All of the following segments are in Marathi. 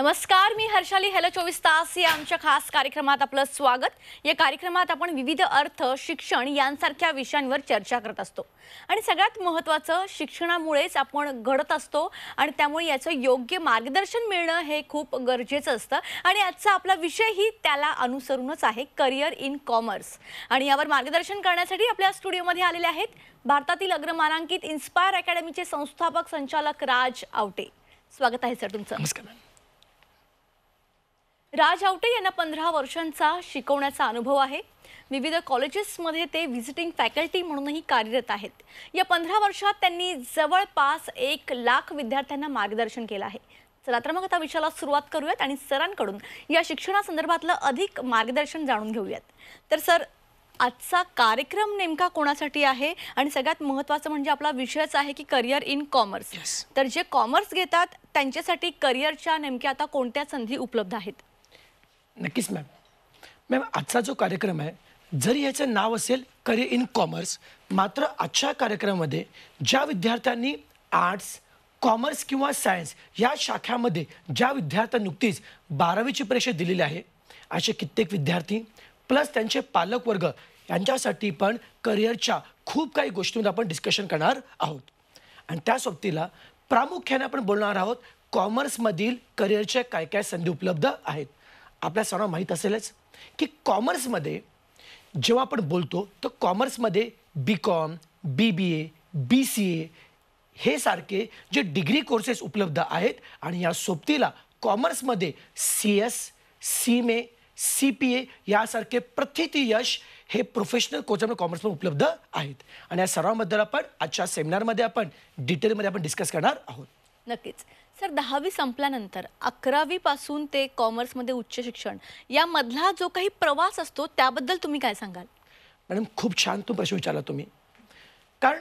नमस्कार मी हर्षाली हॅलो चोवीस तास या आमच्या खास कार्यक्रमात आपलं स्वागत या कार्यक्रमात आपण विविध अर्थ शिक्षण यांसारख्या विषयांवर चर्चा करत असतो आणि सगळ्यात महत्त्वाचं शिक्षणामुळेच आपण घडत असतो आणि त्यामुळे याचं योग्य मार्गदर्शन मिळणं हे खूप गरजेचं असतं आणि आजचा आपला विषयही त्याला अनुसरूनच आहे करिअर इन कॉमर्स आणि यावर मार्गदर्शन करण्यासाठी आपल्या स्टुडिओमध्ये आलेले आहेत भारतातील अग्रमानांकित इन्स्पायर अकॅडमीचे संस्थापक संचालक राज आवटे स्वागत आहे सर तुमचं नमस्कार राज आवटे यांना पंधरा वर्षांचा शिकवण्याचा अनुभव आहे विविध कॉलेजेसमध्ये ते व्हिजिटिंग फॅकल्टी म्हणूनही कार्यरत आहेत या पंधरा वर्षात त्यांनी जवळपास एक लाख विद्यार्थ्यांना मार्गदर्शन केलं आहे चला तर मग आता विषयाला सुरुवात करूयात आणि सरांकडून या शिक्षणासंदर्भातलं अधिक मार्गदर्शन जाणून घेऊयात तर सर आजचा कार्यक्रम नेमका कोणासाठी आहे आणि सगळ्यात महत्त्वाचं म्हणजे आपला विषयच आहे की करिअर इन कॉमर्स yes. तर जे कॉमर्स घेतात त्यांच्यासाठी करिअरच्या नेमक्या आता कोणत्या संधी उपलब्ध आहेत नक्कीच मॅम मॅम आजचा जो कार्यक्रम आहे जरी याचं नाव असेल करिअर इन कॉमर्स मात्र आजच्या कार्यक्रमामध्ये ज्या विद्यार्थ्यांनी आर्ट्स कॉमर्स किंवा सायन्स या शाखामध्ये ज्या विद्यार्थ्यांनी नुकतीच बारावीची परीक्षा दिलेली आहे असे कित्येक विद्यार्थी प्लस त्यांचे पालकवर्ग यांच्यासाठी पण करिअरच्या खूप काही गोष्टींवर आपण डिस्कशन करणार आहोत आणि त्या सोबतीला प्रामुख्याने आपण बोलणार आहोत कॉमर्समधील करिअरच्या काय काय संधी उपलब्ध आहेत आपल्या सर्वांना माहीत असेलच की कॉमर्समध्ये जेव्हा आपण बोलतो तर कॉमर्समध्ये बी com B B A B C ए हे सारखे जे डिग्री कोर्सेस उपलब्ध आहेत आणि या सोबतीला कॉमर्समध्ये C S C A C P A यासारखे प्रथित यश हे प्रोफेशनल कोर्समध्ये कॉमर्समध्ये उपलब्ध आहेत आणि या सर्वांबद्दल आपण आजच्या सेमिनारमध्ये आपण डिटेलमध्ये आपण डिस्कस करणार आहोत नक्कीच सर दहावी संपल्यानंतर पासून ते मध्ये उच्च शिक्षण मधला जो काही प्रवास असतो त्याबद्दल तुम्ही काय सांगाल मॅडम खूप छान तो प्रश्न विचारला तुम्ही कारण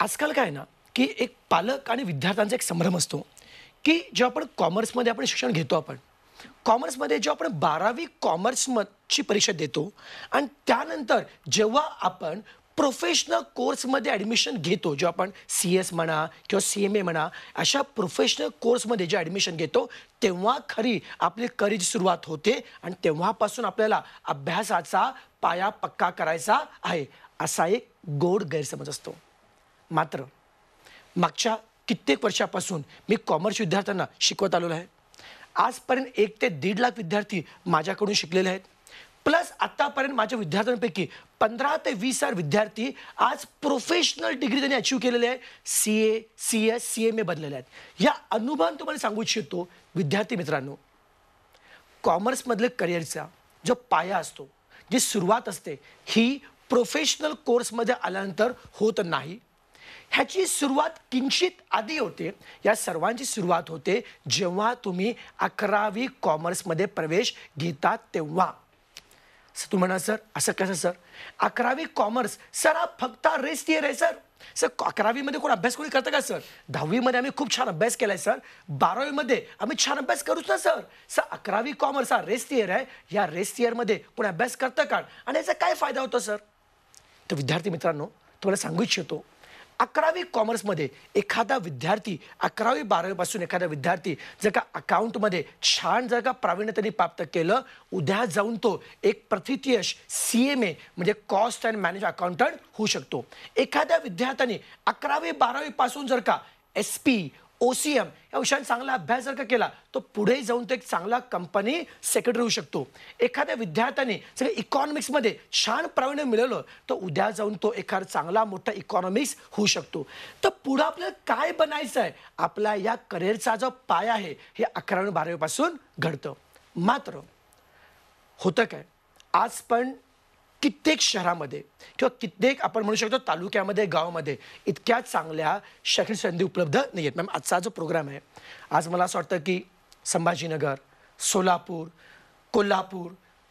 आजकाल काय ना की एक पालक आणि विद्यार्थ्यांचा एक संभ्रम असतो की जेव्हा आपण कॉमर्समध्ये आपण शिक्षण घेतो आपण कॉमर्समध्ये जेव्हा आपण बारावी कॉमर्समची परीक्षा देतो आणि त्यानंतर जेव्हा आपण प्रोफेशनल कोर्समध्ये ॲडमिशन घेतो जो आपण सी एस म्हणा किंवा सी एम ए म्हणा अशा प्रोफेशनल कोर्समध्ये जे ॲडमिशन घेतो तेव्हा खरी आपली करिअरची सुरुवात होते आणि तेव्हापासून आपल्याला अभ्यासाचा पाया पक्का करायचा आहे असा एक गोड गैरसमज असतो मात्र मागच्या कित्येक वर्षापासून मी कॉमर्स विद्यार्थ्यांना शिकवत आलेलो आहे आजपर्यंत एक ते दीड लाख विद्यार्थी माझ्याकडून शिकलेले आहेत प्लस आत्तापर्यंत माझ्या विद्यार्थ्यांपैकी पंधरा ते वीस हजार विद्यार्थी आज प्रोफेशनल डिग्री त्यांनी अचीव केलेले आहे C A C S C M A बनलेले आहेत या अनुभव तुम्हाला सांगू इच्छितो विद्यार्थी मित्रांनो कॉमर्समधले करिअरचा जो पाया असतो जी सुरुवात असते ही प्रोफेशनल कोर्समध्ये आल्यानंतर होत नाही ह्याची सुरुवात किंचित आधी होते या सर्वांची सुरुवात होते जेव्हा तुम्ही अकरावी कॉमर्समध्ये प्रवेश घेता तेव्हा तू म्हणा सर असं कसं सर अकरावी कॉमर्स सर हा फक्त रेस्ट इयर आहे सर सर अकरावीमध्ये कोण अभ्यास कोणी करतं का सर दहावीमध्ये आम्ही खूप छान अभ्यास केला आहे सर बारावीमध्ये आम्ही छान अभ्यास करूच ना सर सर अकरावी कॉमर्स हा रेस्ट थिअर आहे या रेस्ट इयरमध्ये कोण अभ्यास करतं का आणि याचा काय फायदा होतो सर तर विद्यार्थी मित्रांनो तुम्हाला सांगू इच्छितो अकरावी कॉमर्समध्ये एखादा विद्यार्थी अकरावी बारावीपासून एखादा विद्यार्थी जर का अकाउंटमध्ये छान जर का प्रावीण्यतेने प्राप्त केलं उद्या जाऊन तो एक प्रथितयश सी एम ए म्हणजे कॉस्ट अँड मॅनेज अकाउंटंट होऊ शकतो एखाद्या विद्यार्थ्याने अकरावी बारावीपासून जर का एस पी ओसीएम या विषयात चांगला अभ्यास जर का केला तो पुढे जाऊन तो एक चांगला कंपनी सेक्रेटरी होऊ शकतो एखाद्या विद्यार्थ्याने सगळे इकॉनॉमिक्समध्ये छान प्रावीण्य मिळवलं तर उद्या जाऊन तो एखादा चांगला मोठा इकॉनॉमिक्स होऊ शकतो तर पुढं आपल्याला काय बनायचं आहे आपला या करिअरचा जो पाय आहे हे अकरावी बारावीपासून घडतं मात्र होतं काय आज पण कित्येक शहरामध्ये किंवा कित्येक आपण म्हणू शकतो तालुक्यामध्ये गावामध्ये इतक्या चांगल्या शैक्षणिक संधी उपलब्ध नाही आहेत मॅम आजचा जो प्रोग्राम आहे आज मला असं वाटतं की संभाजीनगर सोलापूर कोल्हापूर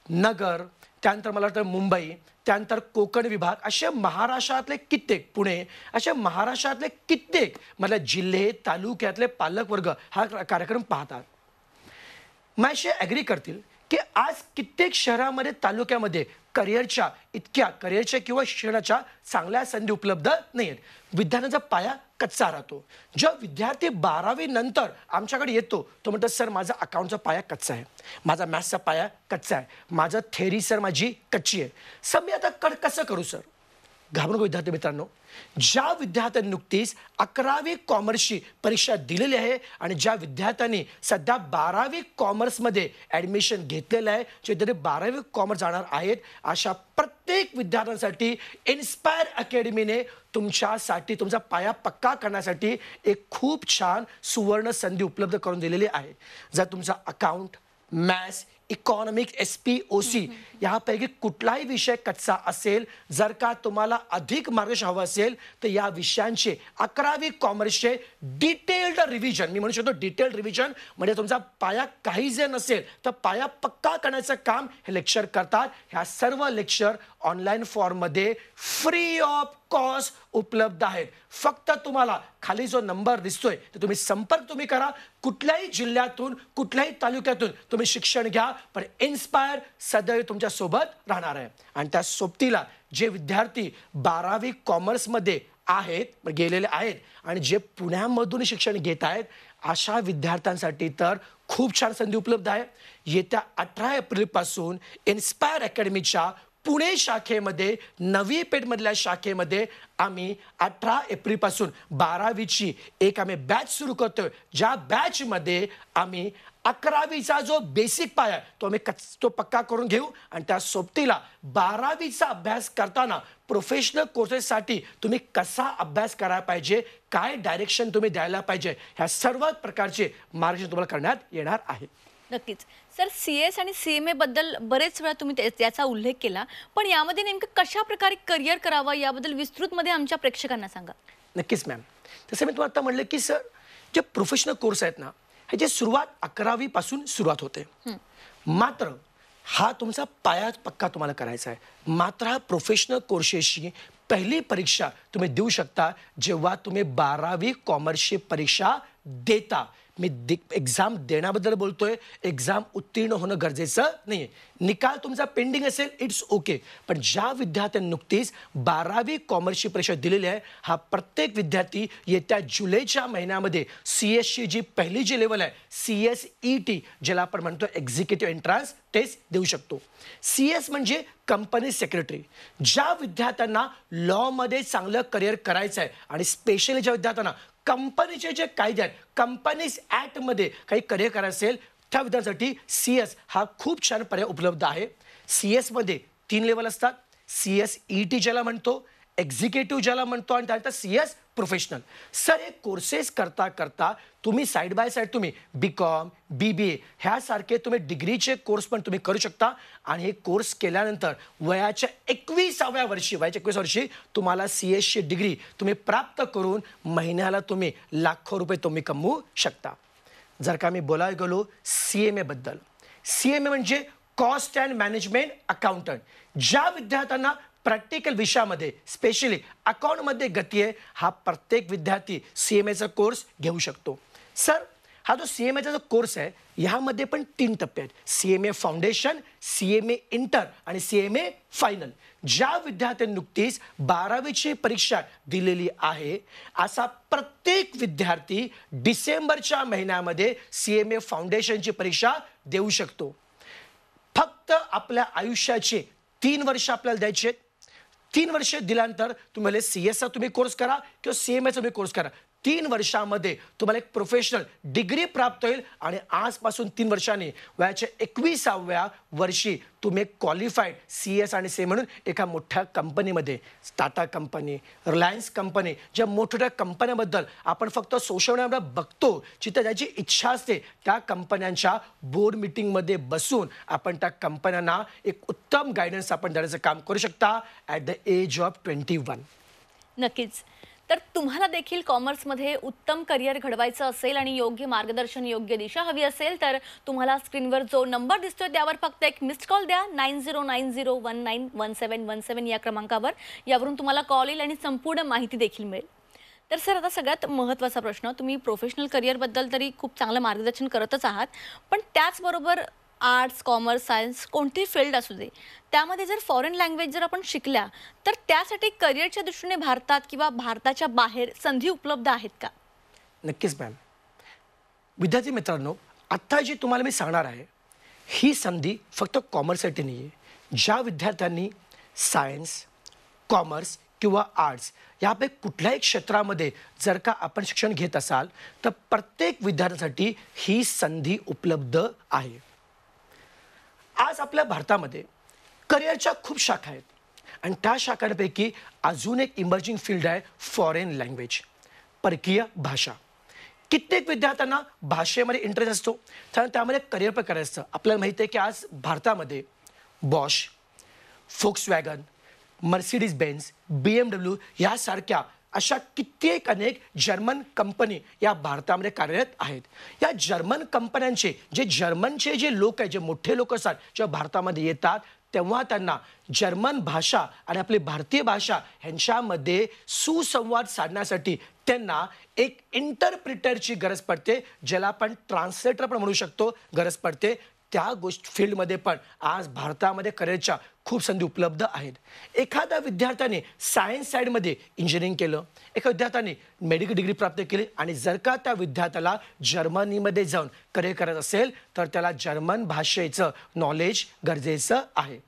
नगर त्यानंतर मला वाटतं मुंबई त्यानंतर कोकण विभाग असे महाराष्ट्रातले कित्येक पुणे असे महाराष्ट्रातले कित्येक मला जिल्हे तालुक्यातले पालकवर्ग हा कार्यक्रम पाहतात असे ॲग्री करतील की आज कित्येक शहरामध्ये तालुक्यामध्ये करिअरच्या इतक्या करिअरच्या किंवा शिक्षणाच्या चांगल्या संधी उपलब्ध नाही आहेत विद्यार्थ्यांचा पाया कच्चा राहतो जेव्हा विद्यार्थी बारावी नंतर आमच्याकडे येतो तो म्हणतो सर माझा अकाउंटचा पाया कच्चा आहे माझा मॅथ्सचा पाया कच्चा आहे माझं थेरी सर माझी कच्ची आहे सर मी आता कड कसं करू सर घाबरून विद्यार्थी मित्रांनो ज्या विद्यार्थ्यांनी नुकतीच अकरावी कॉमर्सची परीक्षा दिलेली आहे आणि ज्या विद्यार्थ्यांनी सध्या बारावी कॉमर्समध्ये ॲडमिशन घेतलेलं आहे जे तरी बारावी कॉमर्स जाणार आहेत अशा प्रत्येक विद्यार्थ्यांसाठी इन्स्पायर अकॅडमीने तुमच्यासाठी तुमचा पाया पक्का करण्यासाठी एक खूप छान सुवर्ण संधी उपलब्ध करून दिलेली आहे जर तुमचा account maths economic S P O C यापैकी कुठलाही विषय कच्चा असेल जर का तुम्हाला अधिक मार्गदर्शन हवं असेल तर या विषयांचे अकरावी कॉमर्सचे डिटेल्ड रिव्हिजन मी म्हणू शकतो डिटेल्ड रिव्हिजन म्हणजे तुमचा पाया काही जे नसेल तर पाया पक्का करण्याचं काम हे लेक्चर करतात ह्या सर्व लेक्चर ऑनलाईन फॉर्ममध्ये फ्री ऑफ कॉस्ट उपलब्ध आहेत फक्त तुम्हाला खाली जो नंबर दिसतोय तर तुम्ही संपर्क तुम्ही करा कुठल्याही जिल्ह्यातून कुठल्याही तालुक्यातून तुम्ही शिक्षण घ्या पण इन्स्पायर सदैव तुमच्यासोबत राहणार आहे आणि त्या सोबतीला जे विद्यार्थी बारावी कॉमर्समध्ये आहेत म्हणजे गेलेले आहेत आणि जे पुण्यामधून शिक्षण घेत आहेत अशा विद्यार्थ्यांसाठी तर खूप छान संधी उपलब्ध आहे येत्या अठरा एप्रिलपासून इन्स्पायर अकॅडमीच्या पुणे शाखेमध्ये नवी पेठमधल्या शाखेमध्ये आम्ही अठरा एप्रिलपासून बारावीची एक आम्ही बॅच सुरू करतोय ज्या बॅचमध्ये आम्ही अकरावीचा जो बेसिक पाया तो आम्ही कच तो पक्का करून घेऊ आणि त्या सोबतीला बारावीचा अभ्यास करताना प्रोफेशनल कोर्सेससाठी तुम्ही कसा अभ्यास करायला पाहिजे काय डायरेक्शन तुम्ही द्यायला पाहिजे ह्या सर्व प्रकारचे मार्गदर्शन तुम्हाला करण्यात येणार आहे नक्कीच सर सी एस आणि सी एम बरेच वेळा तुम्ही त्याचा उल्लेख केला पण यामध्ये नेमकं कशा प्रकारे करिअर करावं याबद्दल विस्तृतमध्ये आमच्या प्रेक्षकांना सांगा नक्कीच मॅम तसं मी तुम्हाला आता म्हटलं की सर जे प्रोफेशनल कोर्स आहेत ना ह्याची सुरुवात अकरावीपासून सुरुवात होते मात्र हा तुम पाया पक्का तुम्हारा करायचा आहे मात्र हा प्रोफेशनल कोर्सेसची पहिली परीक्षा तुम्ही देऊ शकता जेव्हा बारावी कॉमर्स परीक्षा देता मी एक्झाम देण्याबद्दल बोलतोय एक्झाम उत्तीर्ण होणं गरजेचं नाही आहे निकाल तुमचा पेंडिंग असेल इट्स ओके पण ज्या विद्यार्थ्यांनी नुकतीच बारावी कॉमर्सची परीक्षा दिलेली आहे हा प्रत्येक विद्यार्थी येत्या जुलैच्या महिन्यामध्ये सी एस सी जी पहिली जी लेवल आहे सी एस ई टी ज्याला आपण म्हणतो एक्झिक्युटिव्ह एंट्रान्स टेस्ट देऊ शकतो सी एस म्हणजे कंपनी सेक्रेटरी ज्या विद्यार्थ्यांना लॉमध्ये चांगलं करिअर करायचं आहे आणि स्पेशली ज्या विद्यार्थ्यांना कंपनीचे जे कायदे आहेत कंपनीज ॲक्टमध्ये काही करायचं असेल ठेवण्यासाठी सी एस हा खूप छान पर्याय उपलब्ध आहे सी एसमध्ये तीन लेवल असतात सी एस ई टी ज्याला म्हणतो एक्झिक्युटिव्ह ज्याला म्हणतो आणि त्यानंतर सी एस प्रोफेशनल सर हे कोर्सेस करता करता तुम्ही साईड बाय साईड तुम्ही बी कॉम बी बी ए ह्यासारखे तुम्ही डिग्रीचे कोर्स पण तुम्ही करू शकता आणि हे कोर्स केल्यानंतर वयाच्या एकविसाव्या वर्षी वयाच्या एकवीस वर्षी तुम्हाला सी एस ची डिग्री तुम्ही प्राप्त करून महिन्याला तुम्ही लाखो रुपये तुम्ही कमवू शकता जर का मी बोलायला गेलो C M CMA C M A म्हणजे कॉस्ट अँड मॅनेजमेंट अकाउंटंट ज्या विद्यार्थ्यांना प्रॅक्टिकल विषयामध्ये स्पेशली अकाउंटमध्ये गती आहे हा प्रत्येक विद्यार्थी सी एम एचा कोर्स घेऊ शकतो सर हा जो सी एम एचा जो कोर्स आहे ह्यामध्ये पण तीन टप्पे आहेत C M A foundation C M A inter आणि सी एम ए फायनल ज्या विद्यार्थ्यांनी नुकतीच बारावीची परीक्षा दिलेली आहे असा प्रत्येक विद्यार्थी डिसेंबरच्या महिन्यामध्ये सी एम ए फाउंडेशनची परीक्षा देऊ शकतो फक्त आपल्या आयुष्याचे तीन वर्ष आपल्याला द्यायचे आहेत तीन वर्ष दिल्यानंतर तुम्हाला सी एसचा तुम्ही कोर्स करा किंवा सी तुम्ही कोर्स करा तीन वर्षामध्ये तुम्हाला एक प्रोफेशनल डिग्री प्राप्त होईल आणि आजपासून तीन वर्षांनी वयाच्या एकविसाव्या वर्षी तुम्ही एक क्वालिफाईड सी एस आणि सी म्हणून एका मोठ्या कंपनीमध्ये टाटा कंपनी रिलायन्स कंपनी ज्या मोठमोठ्या कंपन्याबद्दल आपण फक्त सोशल मीडियावर बघतो जिथे ज्याची इच्छा असते त्या कंपन्यांच्या बोर्ड मिटिंगमध्ये बसून आपण त्या कंपन्यांना एक उत्तम गायडन्स आपण देण्याचं काम करू शकता at the age of twenty one नक्कीच तर तुम्हाला देखील कॉमर्समध्ये उत्तम करिअर घडवायचं असेल आणि योग्य मार्गदर्शन योग्य दिशा हवी असेल तर तुम्हाला स्क्रीनवर जो नंबर दिसतोय त्यावर फक्त एक मिस्ड कॉल द्या nine zero nine zero one nine one seven one seven या क्रमांकावर यावरून तुम्हाला कॉल येईल आणि संपूर्ण माहिती देखील मिळेल तर सर आता सगळ्यात महत्त्वाचा प्रश्न तुम्ही प्रोफेशनल करिअरबद्दल तरी खूप चांगलं मार्गदर्शन करतच आहात पण त्याचबरोबर आर्ट्स कॉमर्स सायन्स कोणती फील्ड असू दे त्यामध्ये जर फॉरेन लँग्वेज जर आपण शिकल्या तर त्यासाठी करिअरच्या दृष्टीने भारतात किंवा भारताच्या बाहेर संधी उपलब्ध आहेत का नक्कीच मॅम विद्यार्थी मित्रांनो आत्ता जी तुम्हाला मी सांगणार आहे ही संधी फक्त कॉमर्ससाठी नाही आहे ज्या विद्यार्थ्यांनी सायन्स कॉमर्स किंवा आर्ट्स यापैकी कुठल्याही क्षेत्रामध्ये जर का आपण शिक्षण घेत असाल तर प्रत्येक विद्यार्थ्यासाठी ही संधी उपलब्ध आहे आज आपल्या भारतामध्ये करिअरच्या खूप शाखा आहेत आणि त्या शाखांपैकी अजून एक इमर्जिंग फील्ड आहे फॉरेन लँग्वेज परकीय भाषा कित्येक विद्यार्थ्यांना भाषेमध्ये इंटरेस्ट असतो कारण त्यामध्ये करिअर पण करायचं असतं आपल्याला माहिती आहे की आज भारतामध्ये Bosch Volkswagen Mercedes Benz B M W ह्यासारख्या अशा कित्येक अनेक जर्मन कंपनी या भारतामध्ये कार्यरत आहेत या जर्मन कंपन्यांचे जे जर्मनचे जे लोक आहेत जे मोठे लोक असतात जेव्हा भारतामध्ये येतात तेव्हा त्यांना जर्मन भाषा आणि आपली भारतीय भाषा ह्यांच्यामध्ये सुसंवाद साधण्यासाठी त्यांना एक इंटरप्रिटरची गरज पडते ज्याला आपण ट्रान्सलेटर पण म्हणू शकतो गरज पडते त्या गोष्ट फील्डमध्ये पण आज भारतामध्ये करायच्या खूप संधी उपलब्ध आहेत एखाद्या विद्यार्थ्याने सायन्स साईडमध्ये इंजिनिअरिंग केलं एका विद्यार्थ्याने मेडिकल डिग्री प्राप्त केली आणि जर का त्या विद्यार्थ्याला जर्मनीमध्ये जाऊन करिअर करत असेल तर त्याला जर्मन भाषेचं नॉलेज गरजेचं आहे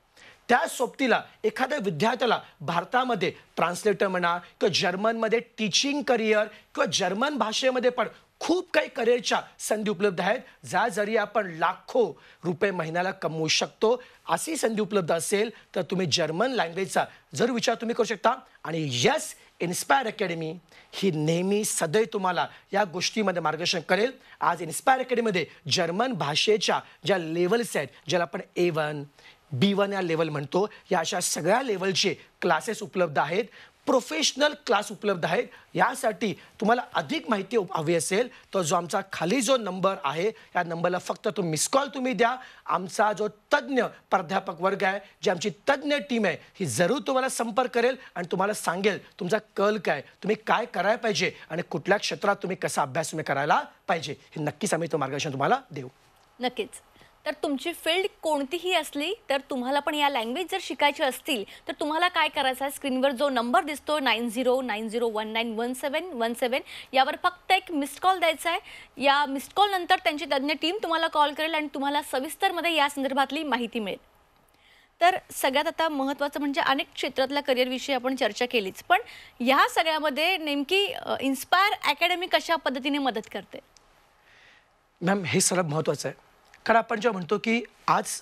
त्या सोबतीला एखाद्या विद्यार्थ्याला भारतामध्ये ट्रान्सलेटर म्हणा किंवा जर्मनमध्ये टीचिंग करिअर किंवा जर्मन भाषेमध्ये पण खूप काही करिअरच्या संधी उपलब्ध आहेत ज्या जरी आपण लाखो रुपये महिन्याला कमवू शकतो अशी संधी उपलब्ध असेल तर तुम्ही जर्मन लँग्वेजचा जर विचार तुम्ही करू शकता आणि यस इन्स्पायर अकॅडमी ही नेहमी सदैव तुम्हाला या गोष्टीमध्ये मार्गदर्शन करेल आज इन्स्पायर अकॅडमीमध्ये जर्मन भाषेच्या ज्या लेवल्स आहेत ज्याला आपण ए वन बी वन या लेवल म्हणतो या अशा सगळ्या लेवलचे क्लासेस उपलब्ध आहेत प्रोफेशनल क्लास उपलब्ध आहे यासाठी तुम्हाला अधिक माहिती हवी असेल तर जो आमचा खाली जो नंबर आहे या नंबरला फक्त तो मिस कॉल तुम्ही द्या आमचा जो तज्ज्ञ प्राध्यापक वर्ग आहे जी आमची तज्ज्ञ टीम आहे ही जरूर तुम्हाला संपर्क करेल आणि तुम्हाला सांगेल तुमचा कल काय तुम्ही काय करायला पाहिजे आणि कुठल्या क्षेत्रात तुम्ही कसा अभ्यास तुम्ही करायला पाहिजे हे नक्कीच आम्ही तो मार्गदर्शन तुम्हाला देऊ नक्कीच तर तुमची फील्ड कोणतीही असली तर तुम्हाला पण या लँग्वेज जर शिकायची असतील तर तुम्हाला काय करायचं आहे स्क्रीनवर जो नंबर दिसतो nine zero nine zero one nine one seven one seven यावर फक्त एक मिस्ड कॉल द्यायचा आहे या मिस्ड कॉलनंतर त्यांची तज्ज्ञ टीम तुम्हाला कॉल करेल आणि तुम्हाला सविस्तरमध्ये या संदर्भातली माहिती मिळेल तर सगळ्यात आता महत्त्वाचं म्हणजे अनेक क्षेत्रातल्या करिअरविषयी आपण चर्चा केलीच पण ह्या सगळ्यामध्ये नेमकी इन्स्पायर अकॅडमी कशा पद्धतीने मदत करते मॅम हे सर्व महत्त्वाचं आहे कारण आपण जेव्हा म्हणतो की आज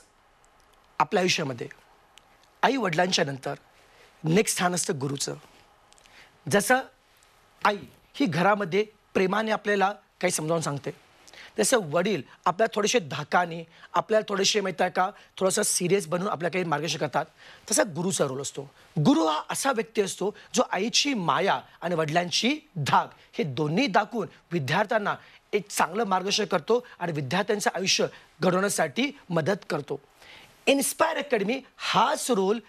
आपल्या आयुष्यामध्ये आई वडिलांच्या नंतर नेक्स्ट स्थान असतं गुरुचं जसं आई ही घरामध्ये प्रेमाने आपल्याला काही समजावून सांगते जसं वडील आपल्या थोडेसे धाकाने आपल्याला थोडेसे माहीत आहे का थोडंसं सिरियस बनून आपल्याला काही मार्गदर्शन करतात तसा गुरुचा रोल असतो गुरु हा असा व्यक्ती असतो जो आईची माया आणि वडिलांची धाक हे दोन्ही दाखवून विद्यार्थ्यांना एक चांगलं मार्गदर्शन करतो आणि विद्यार्थ्यांचं आयुष्य घडवण्यासाठी मदत करतो इन्स्पायर अकॅडमी हाच रोल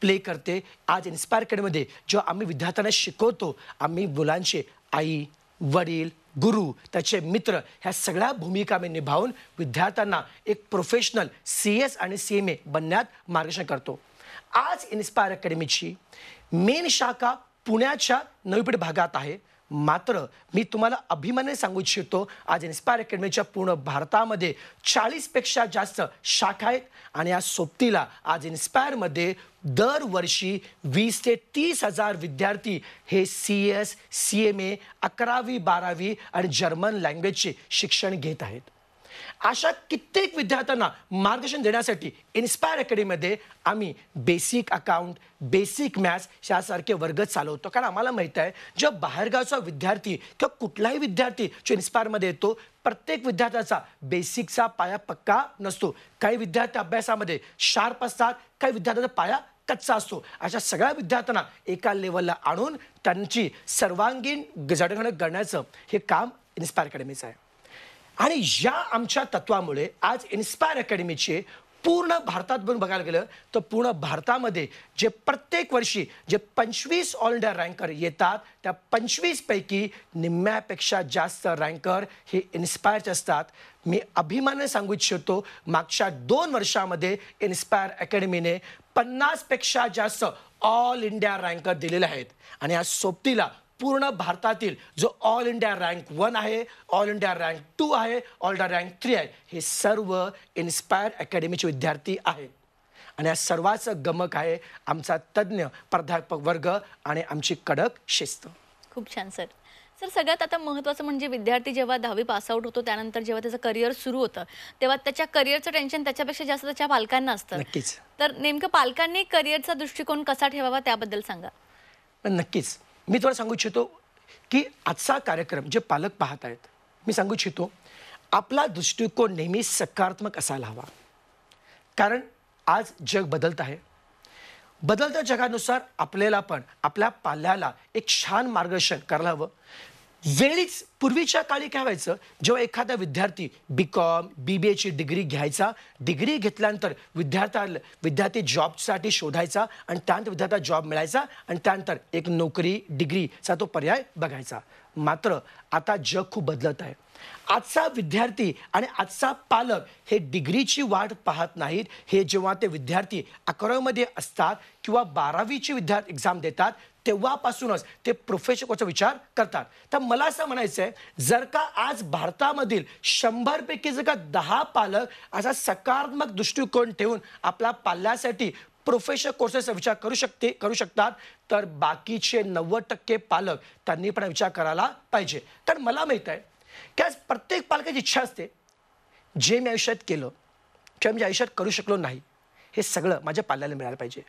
प्ले करते आज इन्स्पायर अकॅडमीमध्ये जेव्हा आम्ही विद्यार्थ्यांना शिकवतो आम्ही मुलांचे आई वडील गुरु त्याचे मित्र ह्या सगळ्या भूमिका मी निभावून विद्यार्थ्यांना एक प्रोफेशनल सी एस आणि सी एम ए बनण्यात मार्गदर्शन करतो आज इन्स्पायर अकॅडमीची मेन शाखा पुण्याच्या नवीपेठ भागात आहे मात्र मी तुम्हाला अभिमानाने सांगू इच्छितो आज इन्स्पायर अकॅडमीच्या पूर्ण भारतामध्ये चाळीसपेक्षा जास्त शाखा आहेत आणि या सोबतीला आज इन्स्पायरमध्ये दरवर्षी वीस ते तीस हजार विद्यार्थी हे C S C M A अकरावी बारावी आणि जर्मन लँग्वेजचे शिक्षण घेत आहेत अशा कित्येक विद्यार्थ्यांना मार्गदर्शन देण्यासाठी इन्स्पायर अकॅडमीमध्ये आम्ही बेसिक अकाउंट बेसिक मॅथ्स यासारखे वर्ग चालवतो कारण आम्हाला माहीत आहे जेव्हा बाहेरगावचा विद्यार्थी किंवा कुठलाही विद्यार्थी जो इन्स्पायरमध्ये येतो प्रत्येक विद्यार्थ्याचा बेसिकचा पाया पक्का नसतो काही विद्यार्थी अभ्यासामध्ये शार्प असतात काही विद्यार्थ्यांचा पाया कच्चा असतो अशा सगळ्या विद्यार्थ्यांना एका लेवलला आणून त्यांची सर्वांगीण जडगणक करण्याचं हे काम इन्स्पायर अकॅडमीचं आहे आणि ज्या आमच्या तत्वामुळे आज इन्स्पायर अकॅडमीचे पूर्ण भारतात बनून बघायला गेलं तर पूर्ण भारतामध्ये जे प्रत्येक वर्षी जे पंचवीस ऑल इंडिया रँकर येतात त्या पंचवीसपैकी निम्म्यापेक्षा जास्त रँकर हे इन्स्पायरचे असतात मी अभिमानाने सांगू इच्छितो मागच्या दोन वर्षामध्ये इन्स्पायर अकॅडमीने पन्नासपेक्षा जास्त ऑल इंडिया रँकर दिलेले आहेत आणि या सोबतीला पूर्ण भारतातील जो ऑल इंडिया रँक वन आहे ऑल इंडिया रँक टू आहे ऑल इंडिया रँक थ्री आहे हे सर्व इन्स्पायर अकॅडमीचे विद्यार्थी आहेत आणि या सर्वाचं गमक आहे आमचा तज्ज्ञ प्राध्यापक वर्ग आणि आमची कडक शिस्त खूप छान सर सर सगळ्यात आता महत्त्वाचं म्हणजे विद्यार्थी जेव्हा दहावी पासआउट होतो त्यानंतर जेव्हा त्याचं करिअर सुरू होतं तेव्हा त्याच्या करिअरचं टेन्शन त्याच्यापेक्षा जास्त त्याच्या पालकांना असतं नक्कीच तर नेमकं पालकांनी करिअरचा दृष्टिकोन कसा ठेवावा त्याबद्दल सांगा पण नक्कीच मी तुम्हाला सांगू इच्छितो की आजचा कार्यक्रम जे पालक पाहत आहेत मी सांगू इच्छितो आपला दृष्टिकोन नेहमी सकारात्मक असायला हवा कारण आज जग बदलत आहे बदलत्या जगानुसार आपल्याला पण आपल्या पाल्याला एक छान मार्गदर्शन करायला हवं वेळीच पूर्वीच्या काळी काय व्हायचं जेव्हा एखादा विद्यार्थी बी कॉम बी बी एची डिग्री घ्यायचा डिग्री घेतल्यानंतर विद्यार्थ्याला विद्यार्थी जॉबसाठी शोधायचा आणि त्यानंतर विद्यार्थ्याला जॉब मिळायचा आणि त्यानंतर एक नोकरी डिग्रीचा तो पर्याय बघायचा मात्र आता जग खूप बदलत आहे आजचा विद्यार्थी आणि आजचा पालक हे डिग्रीची वाट पाहत नाहीत हे जेव्हा ते विद्यार्थी अकरावीमध्ये असतात किंवा बारावीची विद्यार्थी एक्झाम देतात तेव्हापासूनच ते प्रोफेशकोचा विचार करतात तर मला असं म्हणायचं आहे जर का आज भारतामधील शंभरपैकी जर का दहा पालक असा सकारात्मक दृष्टिकोन ठेवून आपला पाल्यासाठी प्रोफेशन कोर्सेसचा विचार करू शकते करू शकतात तर बाकीचे नव्वद टक्के पालक त्यांनी पण विचार करायला पाहिजे तर मला माहीत आहे की आज प्रत्येक पालकाची इच्छा असते जे मी आयुष्यात केलं किंवा मी आयुष्यात करू शकलो नाही हे सगळं माझ्या पाल्याला मिळायला पाहिजे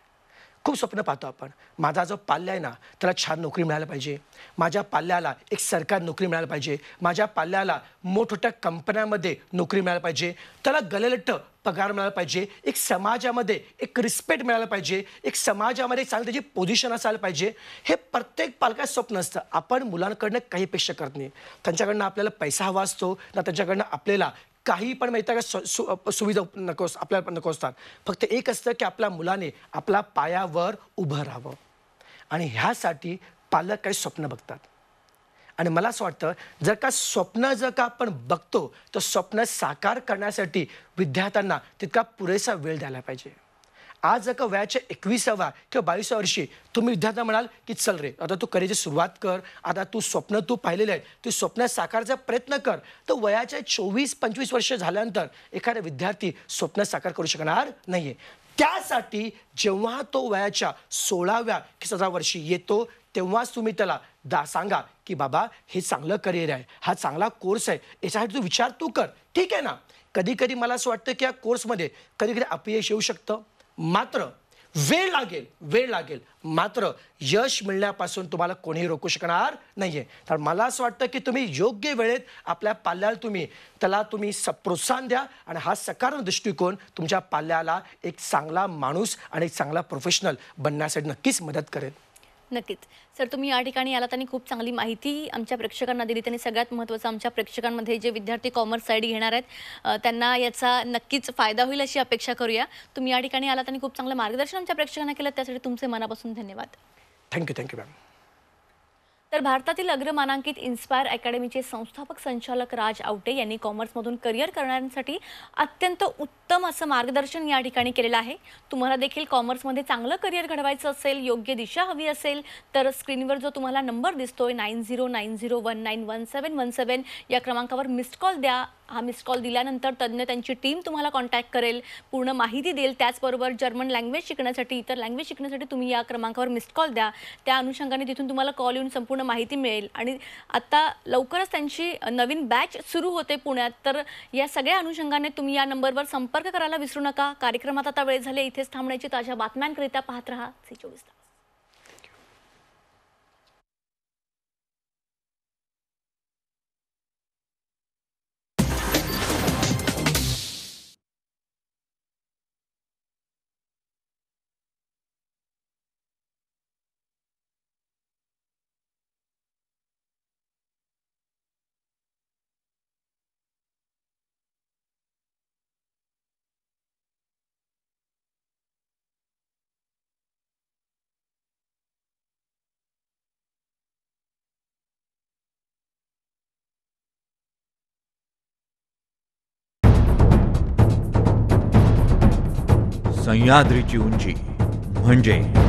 खूप स्वप्न पाहतो आपण माझा जो पाल्या आहे ना त्याला छान नोकरी मिळायला पाहिजे माझ्या पाल्याला एक सरकार नोकरी मिळायला पाहिजे माझ्या पाल्याला मोठमोठ्या कंपन्यांमध्ये नोकरी मिळायला पाहिजे त्याला गललट पगार मिळायला पाहिजे एक समाजामध्ये एक रिस्पेक्ट मिळायला पाहिजे एक समाजामध्ये चांगली त्याची पोझिशन असायला पाहिजे हे प्रत्येक पालकाचं स्वप्न असतं आपण मुलांकडनं काही अपेक्षा करत नाही त्यांच्याकडनं आपल्याला पैसा हवा असतो ना त्यांच्याकडनं आपल्याला काही पण माहिती का सुविधा नको आपल्याला पण नको असतात फक्त एक असतं की आपल्या मुलाने आपल्या पायावर उभं राहावं आणि ह्यासाठी पालक काही स्वप्न बघतात आणि मला असं वाटतं जर का स्वप्न जर का आपण बघतो तर स्वप्न साकार करण्यासाठी विद्यार्थ्यांना तितका पुरेसा वेळ द्यायला पाहिजे आज जर का वयाच्या एकविसाव्या किंवा बावीसाव्या वर्षी तुम्ही विद्यार्थ्यांना म्हणाल की चल रे आता तू करिअरची सुरुवात कर आता तू स्वप्न तू पाहिलेलं आहे तू स्वप्न साकारचा प्रयत्न कर तर वयाच्या चोवीस पंचवीस वर्ष झाल्यानंतर एखादा विद्यार्थी स्वप्न साकार करू शकणार नाही त्यासाठी जेव्हा तो वयाच्या सोळाव्या कि सतरा वर्षी येतो तेव्हाच तुम्ही त्याला दा सांगा की बाबा हे चांगलं करिअर आहे हा चांगला कोर्स आहे याच्यासाठी तू विचार तू कर ठीक आहे ना कधी कधी मला असं वाटतं की या कोर्समध्ये कधी कधी अपयश येऊ शकतं मात्र वेळ लागेल वेळ लागेल मात्र यश मिळण्यापासून तुम्हाला कोणीही रोखू शकणार नाही आहे तर मला असं वाटतं की तुम्ही योग्य वेळेत आपल्या पाल्याला तुम्ही त्याला तुम्ही स प्रोत्साहन द्या आणि हा सकारात्मक दृष्टिकोन तुमच्या पाल्याला एक चांगला माणूस आणि एक चांगला प्रोफेशनल बनण्यासाठी नक्कीच मदत करेल नक्कीच सर तुम्ही या ठिकाणी आलात आणि खूप चांगली माहिती आमच्या प्रेक्षकांना दिली त्यांनी सगळ्यात महत्त्वाचं आमच्या प्रेक्षकांमध्ये जे विद्यार्थी कॉमर्स साईड घेणार आहेत त्यांना याचा नक्कीच फायदा होईल अशी अपेक्षा करूया तुम्ही या ठिकाणी आलात आणि खूप चांगलं मार्गदर्शन आमच्या प्रेक्षकांना केलं त्यासाठी तुमचे मनापासून धन्यवाद थँक्यू थँक्यू मॅम तर भारतातील अग्रमानांकित इन्स्पायर अकॅडमीचे संस्थापक संचालक राज आवटे यांनी कॉमर्समधून करिअर करणाऱ्यांसाठी अत्यंत उत्तम असं मार्गदर्शन या ठिकाणी केलेलं आहे तुम्हाला देखील कॉमर्समध्ये चांगलं करिअर घडवायचं असेल योग्य दिशा हवी असेल तर स्क्रीनवर जो तुम्हाला नंबर दिसतोय nine zero nine zero one nine one seven one seven या क्रमांकावर मिस्ड कॉल द्या हा मिस कॉल दिल्यानंतर तज्ज्ञ त्यांची टीम तुम्हाला कॉन्टॅक्ट करेल पूर्ण माहिती देईल त्याचबरोबर जर्मन लँग्वेज शिकण्यासाठी इतर लँग्वेज शिकण्यासाठी तुम्ही या क्रमांकावर मिस्ड कॉल द्या त्या अनुषंगाने तिथून तुम्हाला कॉल येऊन संपूर्ण माहिती मिळेल आणि आत्ता लवकरच त्यांची नवीन बॅच सुरू होते पुण्यात तर या सगळ्या अनुषंगाने तुम्ही या नंबरवर संपर्क करायला विसरू नका कार्यक्रमात आता वेळ झाले इथेच थांबण्याची ताज्या बातम्यांकरिता पाहत राहा सी चोवीस सह्याद्रीची उंची म्हणजे